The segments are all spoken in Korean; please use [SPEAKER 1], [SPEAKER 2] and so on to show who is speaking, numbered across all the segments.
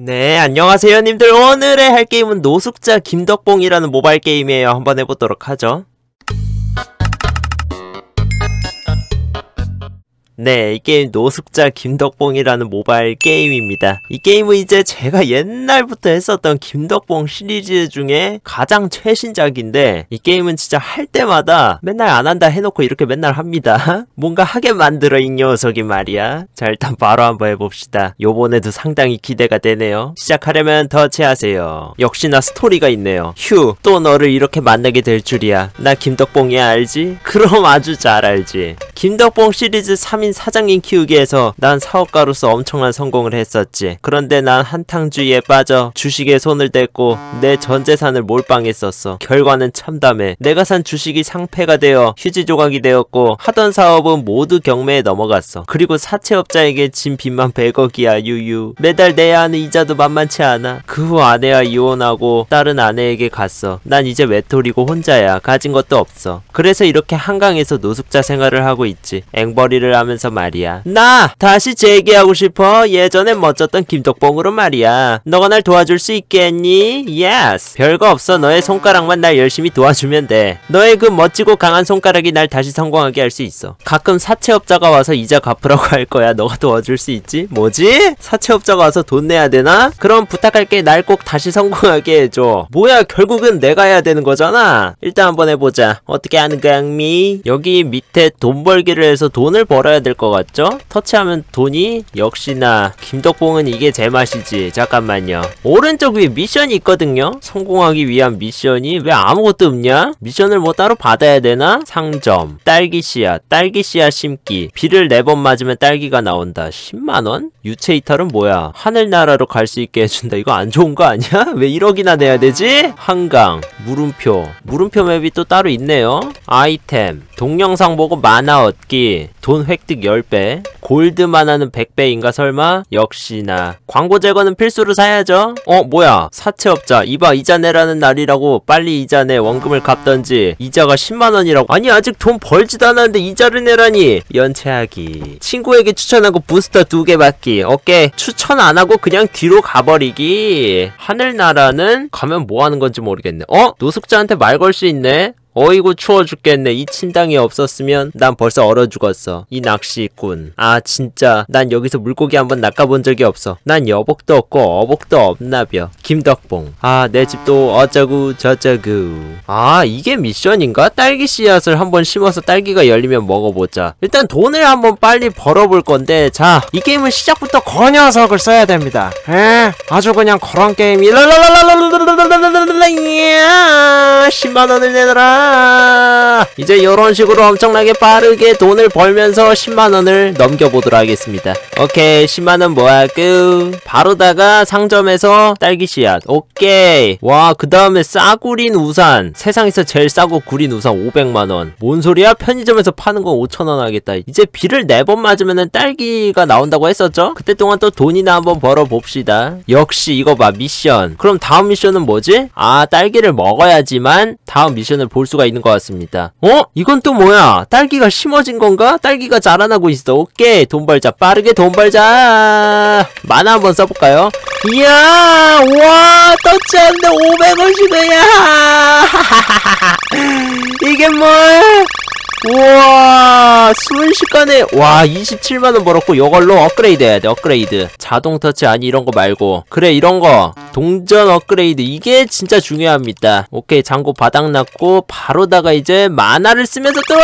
[SPEAKER 1] 네, 안녕하세요 님들. 오늘의 할 게임은 노숙자 김덕봉이라는 모바일 게임이에요. 한번 해보도록 하죠. 네, 이 게임 노숙자 김덕봉이라는 모바일 게임입니다. 이 게임은 이제 제가 옛날부터 했었던 김덕봉 시리즈 중에 가장 최신작인데 이 게임은 진짜 할 때마다 맨날 안 한다 해놓고 이렇게 맨날 합니다. 뭔가 하게 만들어 이 녀석이 말이야. 자, 일단 바로 한번 해봅시다. 요번에도 상당히 기대가 되네요. 시작하려면 더치하세요. 역시나 스토리가 있네요. 휴, 또 너를 이렇게 만나게 될 줄이야. 나 김덕봉이야 알지? 그럼 아주 잘 알지. 김덕봉 시리즈 3인 사장님 키우기에서 난 사업가로서 엄청난 성공을 했었지. 그런데 난 한탕주의에 빠져 주식에 손을 댔고 내 전 재산을 몰빵했었어. 결과는 참담해. 내가 산 주식이 상패가 되어 휴지 조각이 되었고 하던 사업은 모두 경매에 넘어갔어. 그리고 사채업자에게 진 빚만 100억이야 유유. 매달 내야 하는 이자도 만만치 않아. 그 후 아내와 이혼하고 다른 아내에게 갔어. 난 이제 외톨이고 혼자야. 가진 것도 없어. 그래서 이렇게 한강에서 노숙자 생활을 하고 있지. 앵벌이를 하면서 말이야. 나! 다시 재기하고 싶어. 예전에 멋졌던 김덕봉으로 말이야. 너가 날 도와줄 수 있겠니? 예스! 별거 없어. 너의 손가락만 날 열심히 도와주면 돼. 너의 그 멋지고 강한 손가락이 날 다시 성공하게 할 수 있어. 가끔 사채업자가 와서 이자 갚으라고 할 거야. 너가 도와줄 수 있지? 뭐지? 사채업자가 와서 돈 내야 되나? 그럼 부탁할게. 날 꼭 다시 성공하게 해줘. 뭐야, 결국은 내가 해야 되는 거잖아. 일단 한번 해보자. 어떻게 하는 거야, 미? 여기 밑에 돈벌 벌기를 해서 돈을 벌어야 될 것 같죠? 터치하면 돈이 역시나 김덕봉은 이게 제맛이지 잠깐만요 오른쪽 위에 미션이 있거든요 성공하기 위한 미션이 왜 아무것도 없냐? 미션을 뭐 따로 받아야 되나? 상점 딸기 씨앗 딸기 씨앗 심기 비를 네 번 맞으면 딸기가 나온다 10만원? 유체 이탈은 뭐야 하늘나라로 갈 수 있게 해준다 이거 안 좋은 거 아니야? 왜 1억이나 내야 되지? 한강 물음표 물음표 맵이 또 따로 있네요 아이템 동영상 보고 만화 얻기 돈 획득 10배 골드만 하는 100배인가 설마? 역시나 광고 제거는 필수로 사야죠 어 뭐야 사채업자 이봐 이자 내라는 날이라고 빨리 이자 내 원금을 갚던지 이자가 10만원이라고 아니 아직 돈 벌지도 않았는데 이자를 내라니 연체하기 친구에게 추천하고 부스터 두 개 받기 오케이 추천 안하고 그냥 뒤로 가버리기 하늘나라는 가면 뭐하는 건지 모르겠네 어? 노숙자한테 말 걸 수 있네 어이구 추워 죽겠네 이 침당이 없었으면 난 벌써 얼어 죽었어 이 낚시꾼 아 진짜 난 여기서 물고기 한번 낚아본 적이 없어 난 여복도 없고 어복도 없나벼 김덕봉 아 내 집도 어쩌구 저쩌구 아 이게 미션인가? 딸기 씨앗을 한번 심어서 딸기가 열리면 먹어보자 일단 돈을 한번 빨리 벌어볼 건데 자 이 게임은 시작부터 거 녀석을 써야 됩니다 에 아주 그냥 그런 게임이 10만원을 내놔라 이제 이런 식으로 엄청나게 빠르게 돈을 벌면서 10만원을 넘겨보도록 하겠습니다 오케이 10만원 모아고 바로다가 상점에서 딸기 씨앗 오케이 와 그 다음에 싸구린 우산 세상에서 제일 싸고 구린 우산 500만원 뭔 소리야 편의점에서 파는 건 5천원 하겠다 이제 비를 4번 맞으면 딸기가 나온다고 했었죠 그때 동안 또 돈이나 한번 벌어봅시다 역시 이거 봐 미션 그럼 다음 미션은 뭐지? 아 딸기를 먹어야지만 다음 미션을 볼 수가 있는 것 같습니다. 어? 이건 또 뭐야? 딸기가 심어진 건가? 딸기가 자라나고 있어. 오케이. 돈 벌자. 빠르게 돈 벌자. 만화 한번 써볼까요? 이야! 우와! 떡지 않는 500원씩이야! 이게 뭐야 우와 순식간에 와 27만원 벌었고 이걸로 업그레이드 해야 돼 업그레이드 자동 터치 아니 이런거 말고 그래 이런거 동전 업그레이드 이게 진짜 중요합니다 오케이 장고 바닥났고 바로다가 이제 만화를 쓰면서 또 와!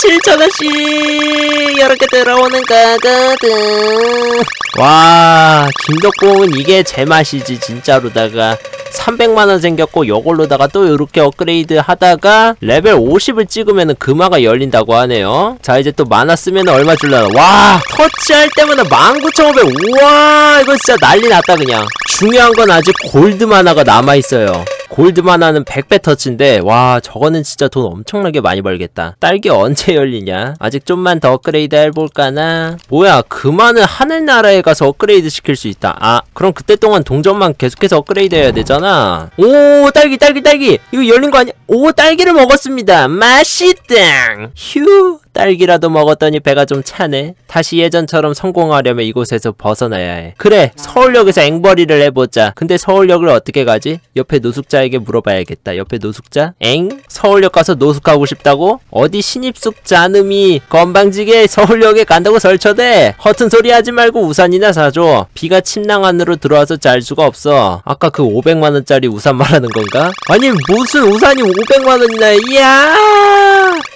[SPEAKER 1] 7천원씩 이렇게 들어오는 거거든 와 김덕공은 이게 제맛이지 진짜로다가 300만원 생겼고 요걸로다가 또 이렇게 업그레이드 하다가 레벨 50을 찍으면 금화가 열린다고 하네요 자 이제 또 만화 쓰면 얼마 줄라나 와 터치할 때마다 19,500 우와 이거 진짜 난리 났다 그냥 중요한 건 아직 골드 만화가 남아있어요 골드만 하는 100배 터치인데 와 저거는 진짜 돈 엄청나게 많이 벌겠다 딸기 언제 열리냐 아직 좀만 더 업그레이드 해볼까나 뭐야 그만을 하늘나라에 가서 업그레이드 시킬 수 있다 아 그럼 그때 동안 동전만 계속해서 업그레이드 해야 되잖아 오 딸기 딸기 딸기 이거 열린 거 아니야 오 딸기를 먹었습니다 맛있당 휴 딸기라도 먹었더니 배가 좀 차네. 다시 예전처럼 성공하려면 이곳에서 벗어나야 해. 그래, 아. 서울역에서 앵벌이를 해보자. 근데 서울역을 어떻게 가지? 옆에 노숙자에게 물어봐야겠다. 옆에 노숙자? 엥? 서울역 가서 노숙하고 싶다고? 어디 신입숙자 음이 건방지게 서울역에 간다고 설쳐대? 허튼 소리 하지 말고 우산이나 사줘. 비가 침낭 안으로 들어와서 잘 수가 없어. 아까 그 500만원짜리 우산 말하는 건가? 아니, 무슨 우산이 500만원이나, 이야!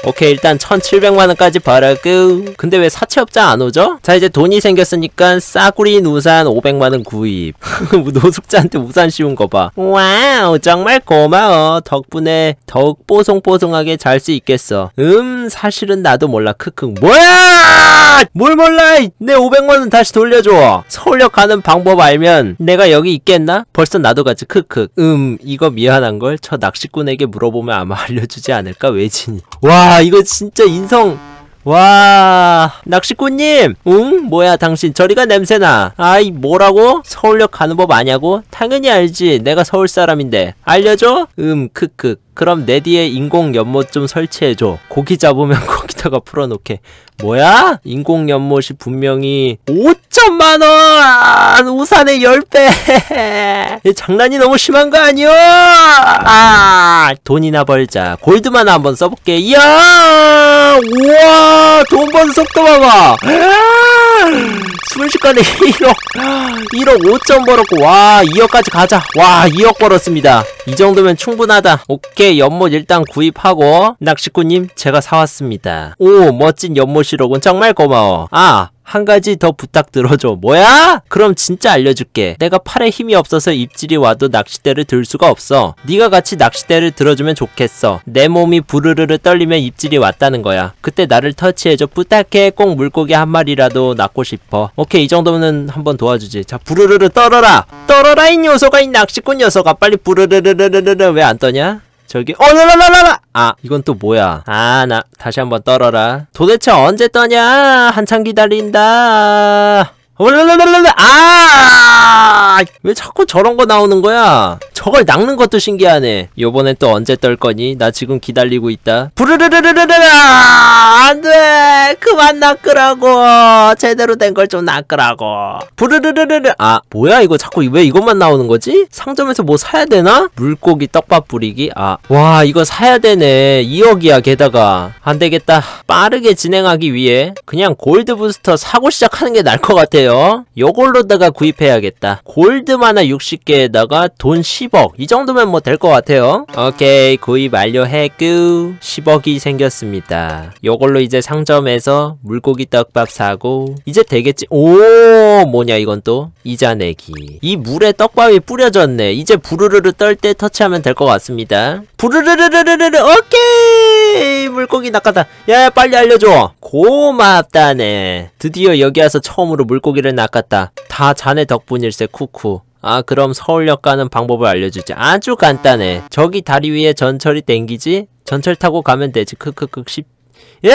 [SPEAKER 1] 오케이, 일단 1700만원 5만원까지 벌었고 근데 왜 사채업자 안 오죠? 자 이제 돈이 생겼으니까 싸구린 우산 500만원 구입 뭐 노숙자한테 우산 씌운 거봐 와우 정말 고마워 덕분에 더욱 뽀송뽀송하게 잘 수 있겠어 음 사실은 나도 몰라 크크 뭐야 뭘 몰라 내 500만원 다시 돌려줘 서울역 가는 방법 알면 내가 여기 있겠나? 벌써 나도 같이 크크 음 이거 미안한걸 저 낚시꾼에게 물어보면 아마 알려주지 않을까 외진이 와 이거 진짜 인성 와 낚시꾼님 응? 뭐야 당신 저리가 냄새나 아이 뭐라고? 서울역 가는 법 아냐고? 당연히 알지 내가 서울 사람인데 알려줘? 음 크크 그럼 내 뒤에 인공 연못 좀 설치해줘 고기 잡으면 거기다가 풀어놓게 뭐야? 인공 연못이 분명히 5천만원! 우산의 10배! 장난이 너무 심한 거아니여 아! 돈이나 벌자 골드만 한번 써볼게 이야! 우와! 돈번 속도 봐봐. 순식간에 1억, 1억 5천 벌었고, 와, 2억까지 가자. 와, 2억 벌었습니다. 이 정도면 충분하다. 오케이, 연못 일단 구입하고, 낚시꾼님, 제가 사왔습니다. 오, 멋진 연못 시록은 정말 고마워. 아, 한 가지 더 부탁 들어줘. 뭐야? 그럼 진짜 알려줄게. 내가 팔에 힘이 없어서 입질이 와도 낚싯대를 들 수가 없어. 네가 같이 낚싯대를 들어주면 좋겠어. 내 몸이 부르르르 떨리면 입질이 왔다는 거야. 그때 나를 터치해줘. 부탁해. 꼭 물고기 한 마리라도 낳고 싶어. 오케이 이 정도면 한번 도와주지. 자 부르르르 떨어라. 떨어라 이 녀석아 이 낚시꾼 녀석아 빨리 부르르르르르르 왜 안 떠냐? 저기 어라라라라 라아 이건 또 뭐야 아 나 다시 한번 떨어라 도대체 언제 떠냐 한참 기다린다 아! 왜 자꾸 저런 거 나오는 거야? 저걸 낚는 것도 신기하네. 요번엔 또 언제 떨 거니? 나 지금 기다리고 있다. 부르르르르르르안 돼! 그만 낚으라고! 제대로 된 걸 좀 낚으라고. 부르르르르르! 아, 뭐야? 이거 자꾸 왜 이것만 나오는 거지? 상점에서 뭐 사야 되나? 물고기 떡밥 뿌리기? 아, 와, 이거 사야 되네. 2억이야, 게다가. 안 되겠다. 빠르게 진행하기 위해 그냥 골드 부스터 사고 시작하는 게 나을 것 같아요. 있어요 요걸로다가 구입해야겠다 골드만화 60개에다가 돈 10억 이 정도면 뭐 될 것 같아요 오케이 구입 완료했고 10억이 생겼습니다 요걸로 이제 상점에서 물고기 떡밥 사고 이제 되겠지 오 뭐냐 이건 또 이자 내기 이 물에 떡밥이 뿌려졌네 이제 부르르르 떨 때 터치하면 될 것 같습니다 부르르르르르르 오케이 물고기 낚았다 야 빨리 알려줘 고맙다네 드디어 여기 와서 처음으로 물고기를 낚았다. 다 자네 덕분일세 쿠쿠. 아 그럼 서울역 가는 방법을 알려주지 아주 간단해 저기 다리 위에 전철이 땡기지? 전철 타고 가면 되지 크크크 십 야!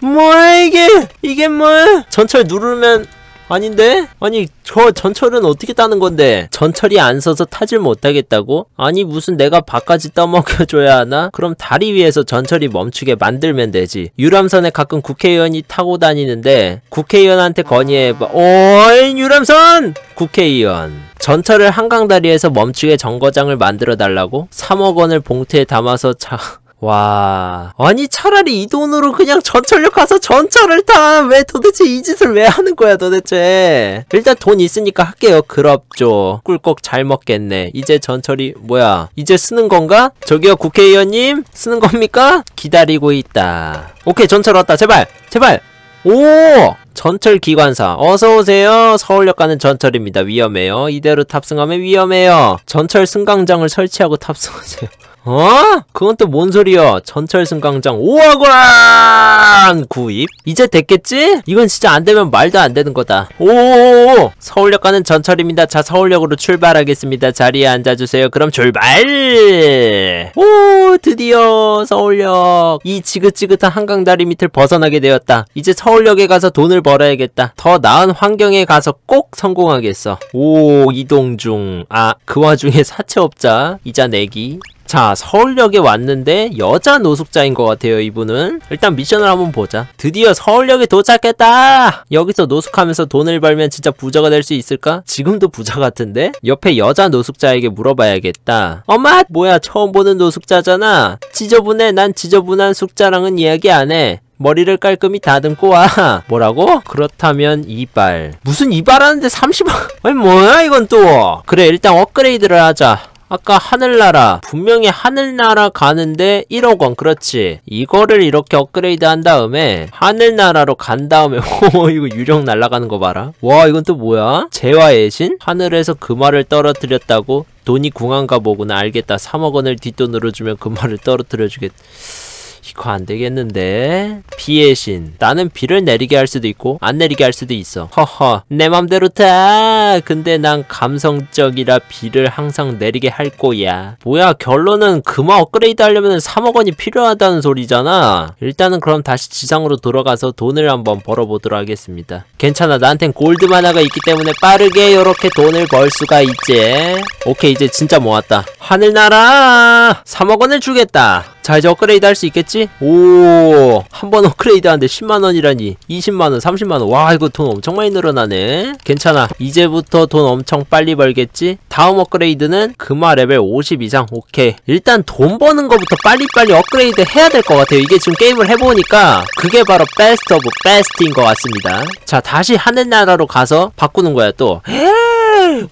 [SPEAKER 1] 뭐야 이게 이게 뭐야 전철 누르면 아닌데? 아니 저 전철은 어떻게 따는 건데? 전철이 안 서서 타질 못하겠다고? 아니 무슨 내가 밥까지 떠먹여줘야 하나? 그럼 다리 위에서 전철이 멈추게 만들면 되지 유람선에 가끔 국회의원이 타고 다니는데 국회의원한테 건의해봐 오잉 유람선! 국회의원 전철을 한강다리에서 멈추게 정거장을 만들어 달라고? 3억 원을 봉투에 담아서 차... 와 아니 차라리 이 돈으로 그냥 전철역 가서 전철을 타 왜 도대체 이 짓을 왜 하는 거야 도대체 일단 돈 있으니까 할게요 그럽죠 꿀꺽 잘 먹겠네 이제 전철이 뭐야 이제 쓰는 건가? 저기요 국회의원님 쓰는 겁니까? 기다리고 있다 오케이 전철 왔다 제발 제발 오 전철 기관사 어서오세요 서울역 가는 전철입니다 위험해요 이대로 탑승하면 위험해요 전철 승강장을 설치하고 탑승하세요 어? 그건 또 뭔 소리야 전철승 광장 5억원 구입? 이제 됐겠지? 이건 진짜 안되면 말도 안되는 거다 오오오 서울역 가는 전철입니다 자 서울역으로 출발하겠습니다 자리에 앉아주세요 그럼 출발 오 드디어 서울역 이 지긋지긋한 한강다리 밑을 벗어나게 되었다 이제 서울역에 가서 돈을 벌어야겠다 더 나은 환경에 가서 꼭 성공하겠어 오 이동 중아그 와중에 사채업자 이자 내기 자 서울역에 왔는데 여자 노숙자인 것 같아요 이분은 일단 미션을 한번 보자 드디어 서울역에 도착했다 여기서 노숙하면서 돈을 벌면 진짜 부자가 될 수 있을까? 지금도 부자 같은데? 옆에 여자 노숙자에게 물어봐야겠다 엄마 뭐야 처음 보는 노숙자잖아 지저분해 난 지저분한 숙자랑은 이야기 안해 머리를 깔끔히 다듬고 와 뭐라고? 그렇다면 이발 무슨 이발하는데 30원 아니 뭐야 이건 또 그래 일단 업그레이드를 하자 아까 하늘나라 분명히 하늘나라 가는데 1억원 그렇지 이거를 이렇게 업그레이드 한 다음에 하늘나라로 간 다음에 오 이거 유령 날아가는 거 봐라 와 이건 또 뭐야 재화의 신? 하늘에서 그 말을 떨어뜨렸다고? 돈이 궁한가 보구나 알겠다 3억원을 뒷돈으로 주면 그 말을 떨어뜨려주겠 기화 안되겠는데 비의 신 나는 비를 내리게 할 수도 있고 안 내리게 할 수도 있어 허허 내 맘대로 다 근데 난 감성적이라 비를 항상 내리게 할 거야 뭐야 결론은 금화 업그레이드 하려면 3억원이 필요하다는 소리잖아 일단은 그럼 다시 지상으로 돌아가서 돈을 한번 벌어보도록 하겠습니다 괜찮아 나한텐 골드 만화가 있기 때문에 빠르게 이렇게 돈을 벌 수가 있지 오케이 이제 진짜 모았다 하늘나라 3억원을 주겠다 자 이제 업그레이드 할 수 있겠지? 얼마였지? 오, 한 번 업그레이드 하는데 10만원이라니. 20만원, 30만원. 와, 이거 돈 엄청 많이 늘어나네. 괜찮아. 이제부터 돈 엄청 빨리 벌겠지? 다음 업그레이드는 금화 레벨 50 이상. 오케이. 일단 돈 버는 거부터 빨리빨리 업그레이드 해야 될 것 같아요. 이게 지금 게임을 해보니까 그게 바로 베스트 오브 베스트인 것 같습니다. 자, 다시 하늘나라로 가서 바꾸는 거야, 또.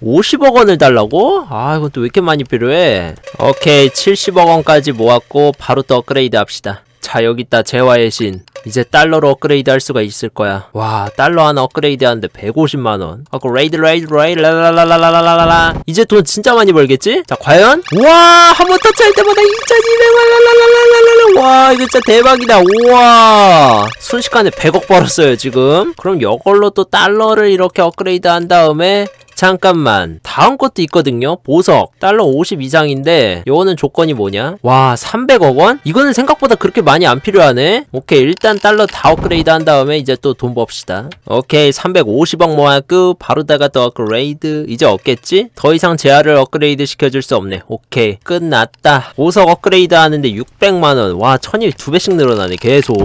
[SPEAKER 1] 50억 원을 달라고? 아 이건 또 왜 이렇게 많이 필요해 오케이 70억 원까지 모았고 바로 또 업그레이드 합시다 자 여기 있다 재화의 신 이제 달러로 업그레이드 할 수가 있을 거야 와 달러 하나 업그레이드 하는데 150만원 아 그 레이드 레이드 레이드 라라라라라라라 이제 돈 진짜 많이 벌겠지? 자 과연? 와한번 터치할 때마다 2200만 라라라라라와 이거 진짜 대박이다 우와 순식간에 100억 벌었어요 지금 그럼 이걸로 또 달러를 이렇게 업그레이드 한 다음에 잠깐만 다음 것도 있거든요 보석 달러 50 이상인데 요거는 조건이 뭐냐 와 300억 원? 이거는 생각보다 그렇게 많이 안 필요하네 오케이 일단 달러 다 업그레이드 한 다음에 이제 또 돈 봅시다 오케이 350억 모아고 바로다가 더 업그레이드 이제 없겠지? 더 이상 재화를 업그레이드 시켜줄 수 없네 오케이 끝났다 보석 업그레이드 하는데 600만원 와 천이 두 배씩 늘어나네 계속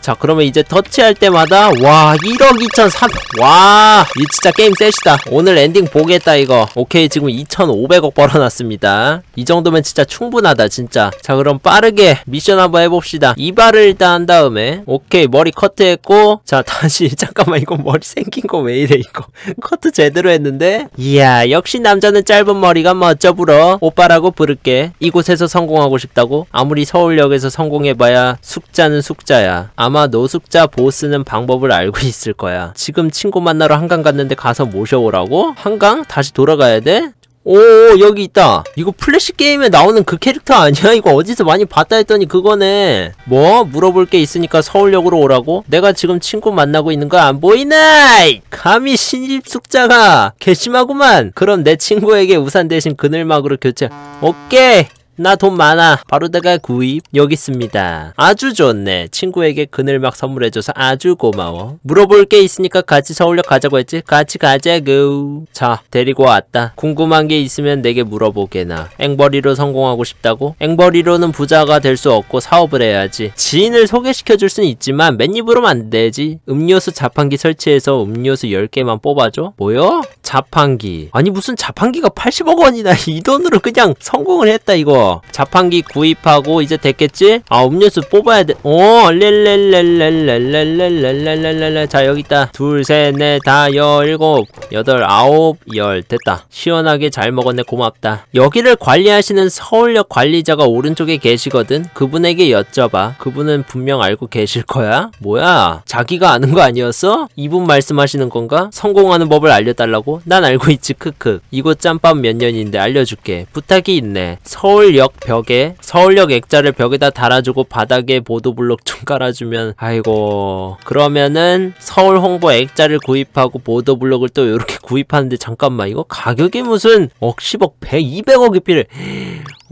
[SPEAKER 1] 자 그러면 이제 터치할 때마다 와 1억 2천 3와 이 진짜 게임 셋이다 오늘 엔 엔딩 보겠다 이거 오케이 지금 2500억 벌어놨습니다 이 정도면 진짜 충분하다 진짜 자 그럼 빠르게 미션 한번 해봅시다 이발을 일단 한 다음에 오케이 머리 커트했고 자 다시 잠깐만 이거 머리 생긴 거 왜 이래 이거 커트 제대로 했는데 이야 역시 남자는 짧은 머리가 멋져 불어 오빠라고 부를게 이곳에서 성공하고 싶다고? 아무리 서울역에서 성공해봐야 숙자는 숙자야 아마 노숙자 보스는 방법을 알고 있을 거야 지금 친구 만나러 한강 갔는데 가서 모셔오라고? 한강? 다시 돌아가야 돼? 오 여기 있다 이거 플래시 게임에 나오는 그 캐릭터 아니야? 이거 어디서 많이 봤다 했더니 그거네 뭐? 물어볼 게 있으니까 서울역으로 오라고? 내가 지금 친구 만나고 있는 거 안보이네 감히 신입 숙자가 괘씸하구만 그럼 내 친구에게 우산 대신 그늘막으로 교체 오케이 나돈 많아 바로내가 구입 여기 있습니다 아주 좋네 친구에게 그늘 막 선물해줘서 아주 고마워 물어볼 게 있으니까 같이 서울역 가자고 했지 같이 가자고 자 데리고 왔다 궁금한 게 있으면 내게 물어보게나 앵벌이로 성공하고 싶다고? 앵벌이로는 부자가 될 수 없고 사업을 해야지 지인을 소개시켜줄 순 있지만 맨입으로는 안 되지 음료수 자판기 설치해서 음료수 10개만 뽑아줘? 뭐요? 자판기 아니 무슨 자판기가 80억 원이나 이 돈으로 그냥 성공을 했다 이거 자판기 구입하고 이제 됐겠지? 아 음료수 뽑아야 돼. 오 렐렐렐렐렐렐렐렐렐렐렐렐렐 자 여기 있다. 둘셋넷다열 일곱 여덟 아홉 열 됐다. 시원하게 잘 먹었네 고맙다. 여기를 관리하시는 서울역 관리자가 오른쪽에 계시거든. 그분에게 여쭤봐. 그분은 분명 알고 계실 거야. 뭐야? 자기가 아는 거 아니었어? 이분 말씀하시는 건가? 성공하는 법을 알려달라고? 난 알고 있지 크크. 이곳 짬밥 몇 년인데 알려줄게. 부탁이 있네. 서울 서울역 벽에 서울역 액자를 벽에다 달아주고 바닥에 보도블록 좀 깔아주면 아이고 그러면은 서울 홍보 액자를 구입하고 보도블록을 또 이렇게 구입하는데 잠깐만 이거 가격이 무슨 억1 0억100 2 0 0억이 필요해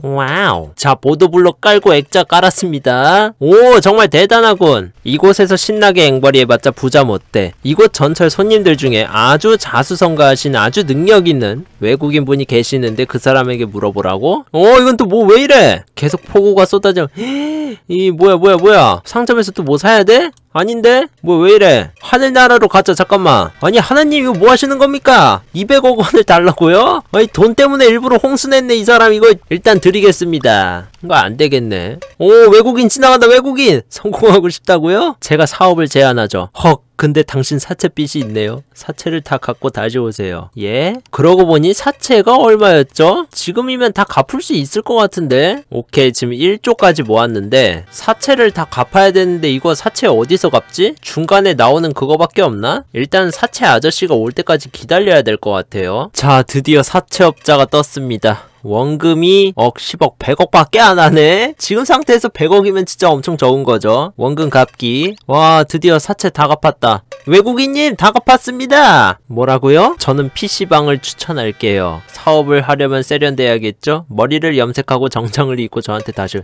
[SPEAKER 1] 와우 자 보도블록 깔고 액자 깔았습니다 오 정말 대단하군 이곳에서 신나게 앵벌이 해봤자 부자 못돼 이곳 전철 손님들 중에 아주 자수성가하신 아주 능력있는 외국인 분이 계시는데 그 사람에게 물어보라고? 오 어, 이건 또 뭐 왜 이래 계속 폭우가 쏟아져 헤이 뭐야 뭐야 뭐야 상점에서 또 뭐 사야 돼? 아닌데? 뭐 왜 이래? 하늘나라로 가자 잠깐만 아니 하나님 이거 뭐 하시는 겁니까? 200억 원을 달라고요? 아니 돈 때문에 일부러 홍수 냈네 이 사람 이거 일단 드리겠습니다 이거 안 되겠네. 오, 외국인 지나간다, 외국인! 성공하고 싶다고요? 제가 사업을 제안하죠. 헉, 근데 당신 사채빚이 있네요. 사채를 다 갖고 다져오세요. 예? 그러고 보니 사채가 얼마였죠? 지금이면 다 갚을 수 있을 것 같은데? 오케이, 지금 1조까지 모았는데 사채를 다 갚아야 되는데 이거 사채 어디서 갚지? 중간에 나오는 그거밖에 없나? 일단 사채 아저씨가 올 때까지 기다려야 될 것 같아요. 자, 드디어 사채업자가 떴습니다. 원금이 억, 10억, 100억 밖에 안 하네? 지금 상태에서 100억이면 진짜 엄청 적은 거죠. 원금 갚기. 와, 드디어 사채 다 갚았다. 외국인님, 다 갚았습니다! 뭐라고요? 저는 PC방을 추천할게요. 사업을 하려면 세련돼야겠죠? 머리를 염색하고 정장을 입고 저한테 다시...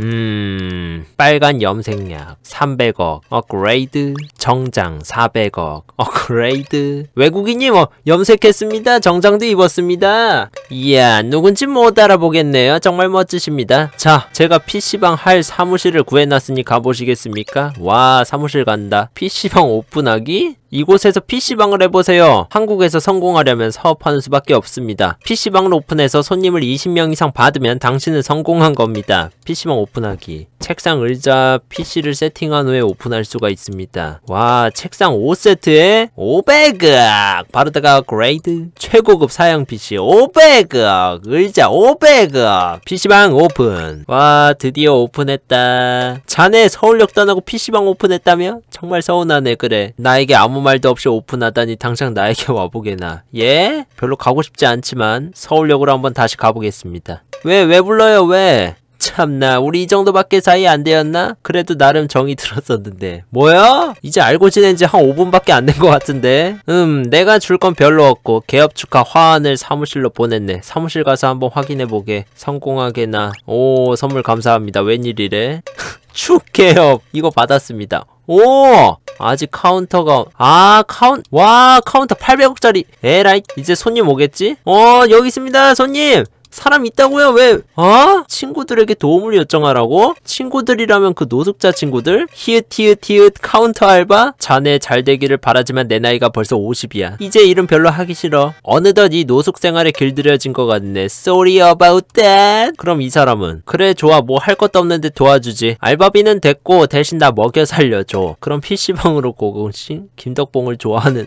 [SPEAKER 1] 음... 빨간 염색약 300억 업그레이드 정장 400억 업그레이드 외국인이 뭐 염색했습니다 정장도 입었습니다 이야 누군지 못 알아보겠네요 정말 멋지십니다 자 제가 PC방 할 사무실을 구해놨으니 가보시겠습니까 와 사무실 간다 PC방 오픈하기? 이곳에서 PC방을 해보세요. 한국에서 성공하려면 사업하는 수밖에 없습니다. PC방을 오픈해서 손님을 20명 이상 받으면 당신은 성공한 겁니다. PC방 오픈하기 책상 의자 PC를 세팅한 후에 오픈할 수가 있습니다. 와 책상 5세트에 500억 바르다가 그레이드 최고급 사양 PC 500억 의자 500억 PC방 오픈 와 드디어 오픈했다 자네 서울역 떠나고 PC방 오픈했다며? 정말 서운하네 그래 나에게 아무 말도 없이 오픈하다니 당장 나에게 와보게나. 예? 별로 가고 싶지 않지만 서울역으로 한번 다시 가보겠습니다. 왜, 왜 불러요, 왜? 참나 우리 이 정도밖에 사이 안 되었나? 그래도 나름 정이 들었었는데 뭐야? 이제 알고 지낸 지 한 5분밖에 안 된 것 같은데 음 내가 줄 건 별로 없고 개업 축하 화환을 사무실로 보냈네 사무실 가서 한번 확인해보게 성공하게나 오 선물 감사합니다 웬일이래 축 개업 이거 받았습니다 오! 아직 카운터가 아 카운 와 카운터 800억짜리 에라이 이제 손님 오겠지? 어 여기 있습니다 손님 사람 있다고요? 왜? 어? 친구들에게 도움을 요청하라고? 친구들이라면 그 노숙자 친구들? 히읗 히읗 히읗 카운터 알바? 자네 잘 되기를 바라지만 내 나이가 벌써 50이야. 이제 이름 별로 하기 싫어. 어느덧 이 노숙 생활에 길들여진 것 같네. Sorry about that. 그럼 이 사람은 그래 좋아 뭐 할 것도 없는데 도와주지. 알바비는 됐고 대신 나 먹여 살려줘. 그럼 PC방으로 고공신 김덕봉을 좋아하는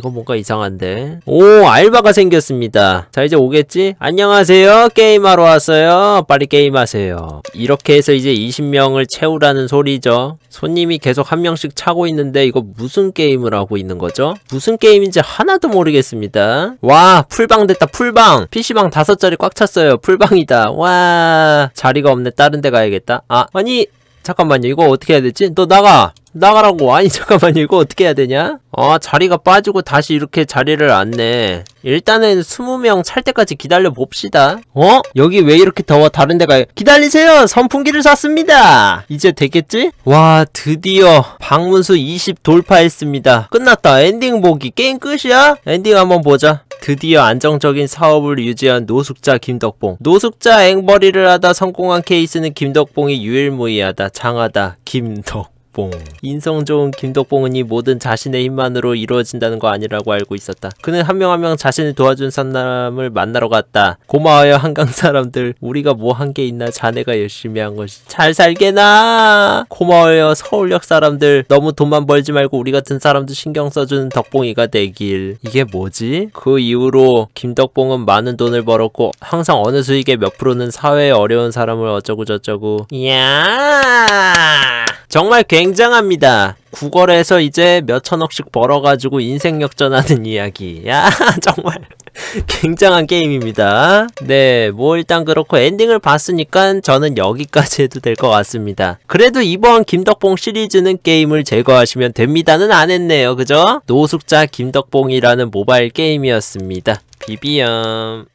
[SPEAKER 1] 이거 뭔가 이상한데 오 알바가 생겼습니다 자 이제 오겠지? 안녕하세요 게임하러 왔어요 빨리 게임하세요 이렇게 해서 이제 20명을 채우라는 소리죠 손님이 계속 한 명씩 차고 있는데 이거 무슨 게임을 하고 있는 거죠? 무슨 게임인지 하나도 모르겠습니다 와 풀방 됐다 풀방 PC방 다섯 자리 꽉 찼어요 풀방이다 와 자리가 없네 다른 데 가야겠다 아 아니 잠깐만요 이거 어떻게 해야 되지? 너 나가! 나가라고! 아니 잠깐만요 이거 어떻게 해야 되냐? 아 자리가 빠지고 다시 이렇게 자리를 앉네 일단은 20명 찰 때까지 기다려 봅시다 어? 여기 왜 이렇게 더워 다른 데가 기다리세요 선풍기를 샀습니다 이제 되겠지? 와 드디어 방문수 20 돌파했습니다 끝났다 엔딩 보기 게임 끝이야? 엔딩 한번 보자 드디어 안정적인 사업을 유지한 노숙자 김덕봉 노숙자 앵벌이를 하다 성공한 케이스는 김덕봉이 유일무이하다 장하다 김덕 김덕봉 인성 좋은 김덕봉은이 모든 자신의 힘만으로 이루어진다는 거 아니라고 알고 있었다 그는 한 명 한명 한명 자신을 도와준 사람을 만나러 갔다 고마워요 한강 사람들 우리가 뭐 한 게 있나 자네가 열심히 한 것이 잘 살게나 고마워요 서울역 사람들 너무 돈만 벌지 말고 우리 같은 사람도 신경 써주는 덕봉이가 되길 이게 뭐지? 그 이후로 김덕봉은 많은 돈을 벌었고 항상 어느 수익의 몇 프로는 사회에 어려운 사람을 어쩌고저쩌고 이야 정말 괜 굉장합니다. 구걸에서 이제 몇천억씩 벌어가지고 인생 역전하는 이야기. 야, 정말 굉장한 게임입니다. 네, 뭐 일단 그렇고 엔딩을 봤으니까 저는 여기까지 해도 될 것 같습니다. 그래도 이번 김덕봉 시리즈는 게임을 제거하시면 됩니다는 안 했네요. 그죠? 노숙자 김덕봉이라는 모바일 게임이었습니다. 비비엄.